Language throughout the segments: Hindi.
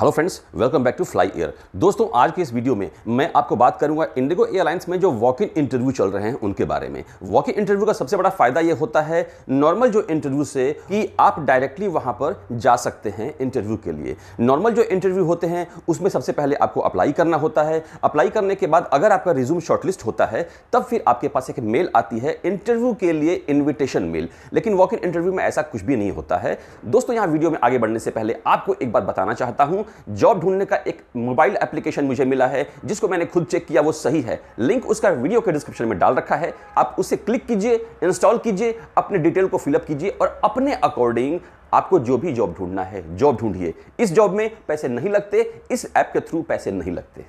hello friends welcome back to Fly Air दोस्तों आज के इस वीडियो में मैं आपको बात करूंगा इंडिगो एयरलाइंस में जो वॉक इन इंटरव्यू चल रहे हैं उनके बारे में वॉक इन इंटरव्यू का सबसे बड़ा फायदा ये होता है नॉर्मल जो इंटरव्यू से कि आप डायरेक्टली वहां पर जा सकते हैं इंटरव्यू के लिए नॉर्मल जो इंटरव्यू होते हैं उसमें सबसे पहले आपको अप्लाई करना होता है अप्लाई करने के बाद अगर आपका रिज्यूम शॉर्टलिस्ट होता है तब फिर आपके पास एक मेल आती है इंटरव्यू के लिए इन्विटेशन मेल लेकिन वॉक इन इंटरव्यू में ऐसा कुछ भी नहीं होता है दोस्तों यहाँ वीडियो में आगे बढ़ने से पहले आपको एक बात बताना चाहता हूँ जॉब ढूंढने का एक मोबाइल एप्लीकेशन मुझे मिला है जिसको मैंने खुद चेक किया वो सही है लिंक उसका वीडियो के डिस्क्रिप्शन में डाल रखा है आप उसे क्लिक कीजिए इंस्टॉल कीजिए अपने डिटेल को फिलअप कीजिए और अपने अकॉर्डिंग आपको जो भी जॉब ढूंढना है जॉब ढूंढिए इस जॉब में पैसे नहीं लगते इस ऐप के थ्रू पैसे नहीं लगते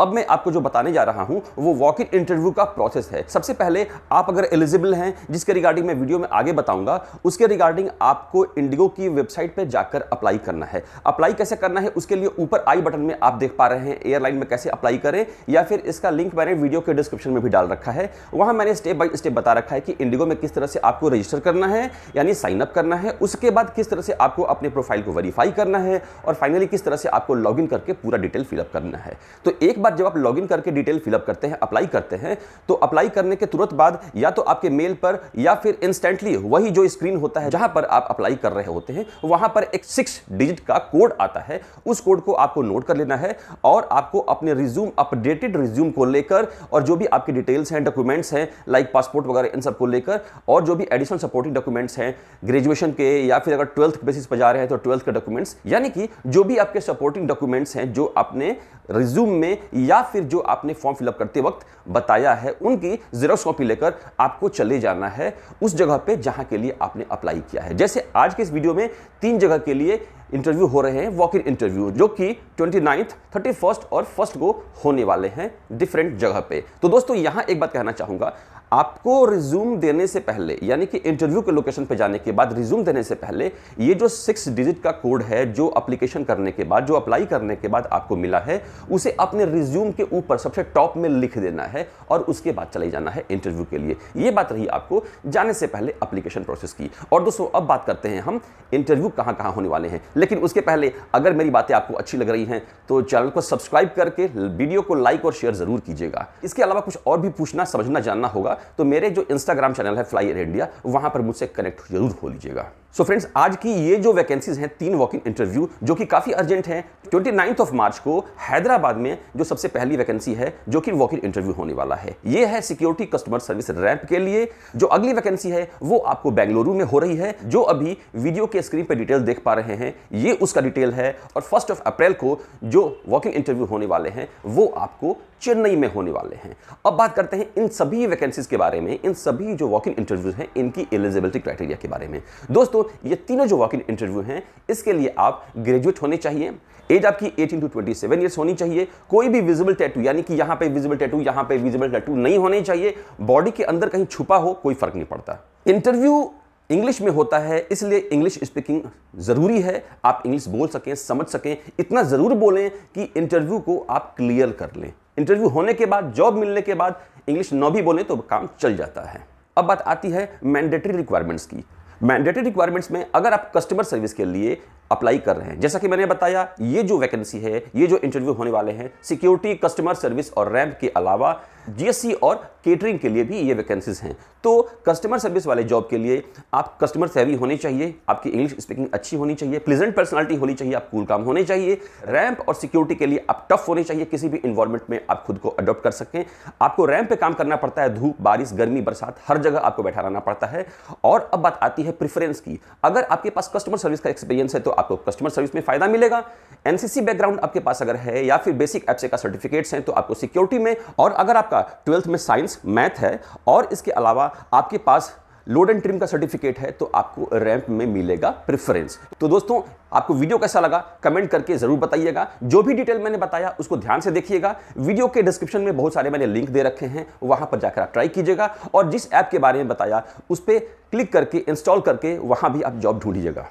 अब मैं आपको जो बताने जा रहा हूं वो वॉक इन इंटरव्यू का प्रोसेस है सबसे पहले आप अगर एलिजिबल हैं जिसके रिगार्डिंग मैं वीडियो में आगे बताऊंगा उसके रिगार्डिंग आपको इंडिगो की वेबसाइट पर जाकर अप्लाई करना है अप्लाई कैसे करना है उसके लिए ऊपर आई बटन में आप देख पा रहे हैं एयरलाइन में कैसे अप्लाई करें या फिर इसका लिंक मैंने वीडियो के डिस्क्रिप्शन में भी डाल रखा है वहां मैंने स्टेप बाई स्टेप बता रखा है कि इंडिगो में किस तरह से आपको रजिस्टर करना है यानी साइन अप करना है उसके बाद किस तरह से आपको अपने प्रोफाइल को वेरीफाई करना है और फाइनली किस तरह से आपको लॉग करके पूरा डिटेल फिलअप करना है तो एक बार जब आप लॉगिन करके डिटेल फिलअप करते हैं अप्लाई करते हैं तो अप्लाई करने के तुरंत बाद या तो आपके मेल पर या फिर इंस्टेंटली वही जो स्क्रीन होता है जहां पर आप अप्लाई कर रहे होते हैं वहां पर एक सिक्स डिजिट का कोड आता है उस कोड को आपको नोट कर लेना है और आपको अपने रिज्यूम अपडेटेड रिज्यूम को लेकर और जो भी आपके डिटेल्स हैं डॉक्यूमेंट्स हैं लाइक पासपोर्ट वगैरह इन सबको लेकर और जो भी एडिशनल सपोर्टिंग डॉक्यूमेंट्स हैं ग्रेजुएशन के या फिर अगर ट्वेल्थ बेसिस पर जा रहे हैं तो ट्वेल्थ के डॉक्यूमेंट्स यानी कि जो भी आपके सपोर्टिंग डॉक्यूमेंट्स हैं जो आपने रिज्यूम में में या फिर जो आपने फॉर्म फिलअप करते वक्त बताया है उनकी जेरोक्स कॉपी लेकर आपको चले जाना है उस जगह पे जहां के लिए आपने अप्लाई किया है जैसे आज के इस वीडियो में तीन जगह के लिए इंटरव्यू हो रहे हैं वॉक इन इंटरव्यू जो कि ट्वेंटी नाइन्थ थर्टी फर्स्ट और फर्स्ट को होने वाले हैं डिफरेंट जगह पे तो दोस्तों यहां एक बात कहना चाहूंगा आपको रिज्यूम देने से पहले यानी कि इंटरव्यू के लोकेशन पे जाने के बाद रिज्यूम देने से पहले ये जो सिक्स डिजिट का कोड है जो अप्लीकेशन करने के बाद जो अप्लाई करने के बाद आपको मिला है उसे अपने रिज्यूम के ऊपर सबसे टॉप में लिख देना है और उसके बाद चले जाना है इंटरव्यू के लिए ये बात रही आपको जाने से पहले अप्लीकेशन प्रोसेस की और दोस्तों अब बात करते हैं हम इंटरव्यू कहाँ कहाँ होने वाले हैं लेकिन उसके पहले अगर मेरी बातें आपको अच्छी लग रही हैं तो चैनल को सब्सक्राइब करके वीडियो को लाइक और शेयर जरूर कीजिएगा इसके अलावा कुछ और भी पूछना समझना जानना होगा तो मेरे जो इंस्टाग्राम चैनल है फ्लाई एयर इंडिया वहां पर मुझसे कनेक्ट जरूर हो लीजिएगा सो so फ्रेंड्स आज की ये जो वैकेंसीज हैं तीन वॉक इन इंटरव्यू जो कि काफ़ी अर्जेंट हैं ट्वेंटी नाइन्थ ऑफ मार्च को हैदराबाद में जो सबसे पहली वैकेंसी है जो कि वॉक इन इंटरव्यू होने वाला है ये है सिक्योरिटी कस्टमर सर्विस रैंप के लिए जो अगली वैकेंसी है वो आपको बेंगलुरु में हो रही है जो अभी वीडियो के स्क्रीन पर डिटेल देख पा रहे हैं ये उसका डिटेल है और फर्स्ट ऑफ अप्रैल को जो वॉक इन इंटरव्यू होने वाले हैं वो आपको चेन्नई में होने वाले हैं अब बात करते हैं इन सभी वैकेंसीज के बारे में इन सभी जो वॉक इन इंटरव्यूज हैं इनकी एलिजिबिलिटी क्राइटेरिया के बारे में दोस्तों ये तीनों जो वॉक इन इंटरव्यू हैं इसके लिए आप ग्रेजुएट होने चाहिए एज आपकी 18 टू 27 ईयर्स होनी चाहिए कोई भी विजिबल टैटू यानी कि यहाँ पे विजिबल टैटू यहाँ पे विजिबल टैटू नहीं होने चाहिए बॉडी के अंदर कहीं छुपा हो कोई फर्क नहीं पड़ता इंटरव्यू इंग्लिश में होता है इसलिए इंग्लिश स्पीकिंग ज़रूरी है आप इंग्लिश बोल सकें समझ सकें इतना ज़रूर बोलें कि इंटरव्यू को आप क्लियर कर लें इंटरव्यू होने के बाद जॉब मिलने के बाद इंग्लिश न भी बोलें तो काम चल जाता है अब बात आती है मैंडेटरी रिक्वायरमेंट्स की मैंडेटरी रिक्वायरमेंट्स में अगर आप कस्टमर सर्विस के लिए अप्लाई कर रहे हैं जैसा कि मैंने बताया ये जो वैकेंसी है ये जो इंटरव्यू होने वाले हैं सिक्योरिटी कस्टमर सर्विस और रैंप के अलावा जीएससी और केटरिंग के लिए भी ये वैकेंसीज हैं तो कस्टमर सर्विस वाले जॉब के लिए आप कस्टमर सेवी होने चाहिए आपकी इंग्लिश स्पीकिंग अच्छी होनी चाहिए प्लेजेंट पर्सनालिटी होनी चाहिए आप कूल काम होने चाहिए रैंप और सिक्योरिटी के लिए आप टफ होने चाहिए किसी भी इन्वायरमेंट में आप खुद को अडोप्ट कर सकें आपको रैंप पे काम करना पड़ता है धूप बारिश गर्मी बरसात हर जगह आपको बैठा रहना पड़ता है और अब बात आती है प्रिफरेंस की अगर आपके पास कस्टमर सर्विस का एक्सपीरियंस है तो आपको कस्टमर सर्विस में फ़ायदा मिलेगा एनसीसी बैकग्राउंड आपके पास अगर है या फिर बेसिक एप्से का सर्टिफिकेट्स हैं तो आपको सिक्योरिटी में और अगर आपका ट्वेल्थ में साइंस मैथ है और इसके अलावा आपके पास लोड एंड ट्रिम का सर्टिफिकेट है तो आपको रैंप में मिलेगा प्रेफरेंस तो दोस्तों आपको वीडियो कैसा लगा कमेंट करके जरूर बताइएगा जो भी डिटेल मैंने बताया उसको ध्यान से देखिएगा वीडियो के डिस्क्रिप्शन में बहुत सारे मैंने लिंक दे रखे हैं वहां पर जाकर आप ट्राई कीजिएगा और जिस ऐप के बारे में बताया उस पर क्लिक करके इंस्टॉल करके वहां भी आप जॉब ढूंढिएगा